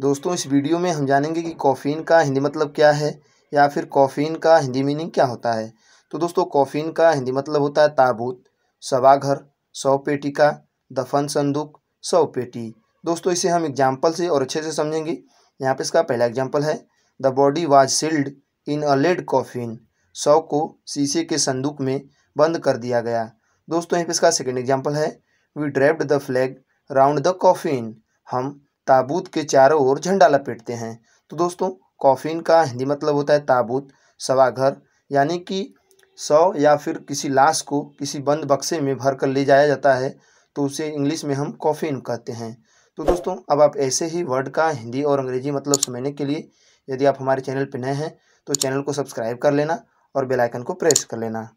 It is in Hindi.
दोस्तों इस वीडियो में हम जानेंगे कि कॉफ़ीन का हिंदी मतलब क्या है या फिर कॉफ़ीन का हिंदी मीनिंग क्या होता है तो दोस्तों कॉफ़ीन का हिंदी मतलब होता है ताबूत सवाघर सौ पेटिका दफन संदूक सौ पेटी दोस्तों इसे हम एग्जाम्पल से और अच्छे से समझेंगे यहाँ पे इसका पहला एग्जाम्पल है the body was sealed in a lead coffin सौ को शीशे के संदूक में बंद कर दिया गया दोस्तों यहाँ पे इसका सेकेंड एग्जाम्पल है we draped the flag round the coffin हम ताबूत के चारों ओर झंडा लपेटते हैं तो दोस्तों कॉफिन का हिंदी मतलब होता है ताबूत सवाघर यानी कि सौ या फिर किसी लाश को किसी बंद बक्से में भर कर ले जाया जाता है तो उसे इंग्लिश में हम कॉफिन कहते हैं तो दोस्तों अब आप ऐसे ही वर्ड का हिंदी और अंग्रेजी मतलब समझने के लिए यदि आप हमारे चैनल पर नए हैं तो चैनल को सब्सक्राइब कर लेना और बेलाइकन को प्रेस कर लेना